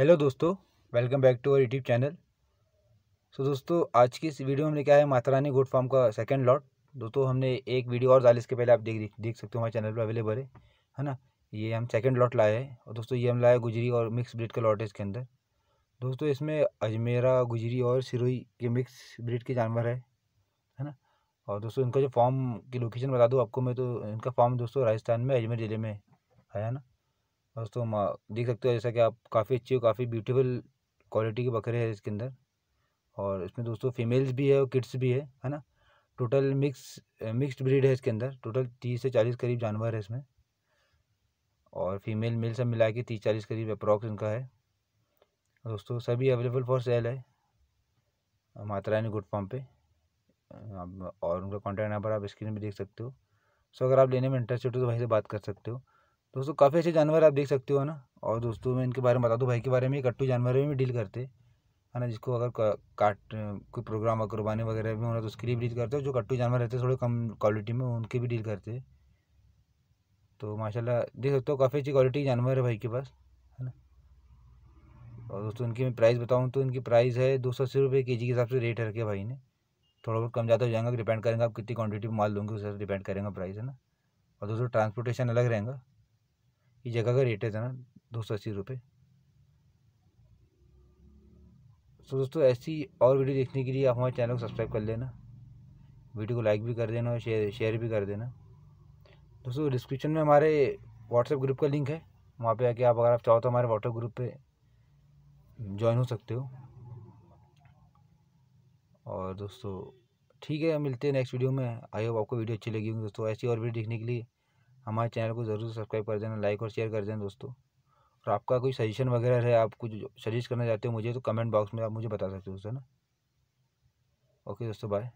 hello दोस्तों welcome back to our YouTube channel so दोस्तों आज की इस वीडियो में लेके आए माता रानी गोट फार्म का सेकंड लॉट दोस्तों हमने एक वीडियो और डाली इसके पहले आप देख देख सकते हो हमारे चैनल पर अवेलेबल है है ना ये हम सेकंड लॉट लाए हैं और दोस्तों ये हम लाए गुजरी और मिक्स ब्रिड का लॉट है इसके अंदर दोस्तों इसमें अजमेरा गुजरी और सिरोई के मिक्स ब्रिड के जानवर है है ना और दोस्तों इनका जो फॉर्म की लोकेशन बता दूँ आपको मैं तो इनका फॉर्म दोस्तों राजस्थान में अजमेर ज़िले में है ना दोस्तों देख सकते हो जैसा कि आप काफ़ी अच्छी और काफ़ी ब्यूटीफुल क्वालिटी के बकरे हैं इसके अंदर और इसमें दोस्तों फीमेल्स भी है और किड्स भी है है ना टोटल मिक्स मिक्स्ड ब्रीड है इसके अंदर टोटल तीस से चालीस करीब जानवर है इसमें और फीमेल मेल सब मिला के तीस चालीस करीब अप्रॉक्स इनका है दोस्तों सभी अवेलेबल फॉर सेल है माता रानी गुड फार्म पे और उनका कॉन्टैक्ट नंबर आप स्क्रीन पर देख सकते हो सो अगर आप लेने में इंटरेस्टेड हो तो वहीं से बात कर सकते हो दोस्तों काफ़ी अच्छे जानवर आप देख सकते हो ना और दोस्तों मैं इनके बारे में बता दूँ भाई के बारे में कट्टू जानवर में भी डील करते है ना जिसको अगर काट कोई प्रोग्राम और कुर्बानी वगैरह भी होना तो उसके लिए भी डील करते हैं जो कट्टू जानवर रहते हैं थोड़े कम क्वालिटी में उनके भी डील करते हैं तो माशाला देख सकते हो काफ़ी अच्छी क्वालिटी जानवर है भाई के पास है ना और दोस्तों इनकी मैं प्राइस बताऊँ तो इनकी प्राइस है दो सौ अस्सी रुपये के जी के हिसाब से रेट रखे भाई ने थोड़ा बहुत कम ज़्यादा हो जाएगा डिपेंड करेंगे आप कितनी क्वान्टिटी में माल दोगे उस हिसाब से डिपेंड करेंगे प्राइस है ना और दोस्तों ट्रांसपोर्टेशन अलग रहेगा ये जगह का रेट है जाना दो सौ अस्सी रुपये तो दोस्तों ऐसी और वीडियो देखने के लिए आप हमारे चैनल को सब्सक्राइब कर लेना वीडियो को लाइक भी कर देना और शेयर शेयर भी कर देना दोस्तों डिस्क्रिप्शन में हमारे व्हाट्सएप ग्रुप का लिंक है वहाँ पे आके आप अगर आप चाहो तो हमारे व्हाट्सएप ग्रुप पे ज्वाइन हो सकते हो और दोस्तों ठीक है मिलते हैं नेक्स्ट वीडियो में आई होप आपको वीडियो अच्छी लगी होगी दोस्तों ऐसी और वीडियो देखने के लिए हमारे चैनल को ज़रूर सब्सक्राइब कर देना लाइक और शेयर कर देना दोस्तों और आपका कोई सजेशन वगैरह है आप कुछ सजेस्ट करना चाहते हो मुझे तो कमेंट बॉक्स में आप मुझे बता सकते हो दोस्तों ना ओके दोस्तों बाय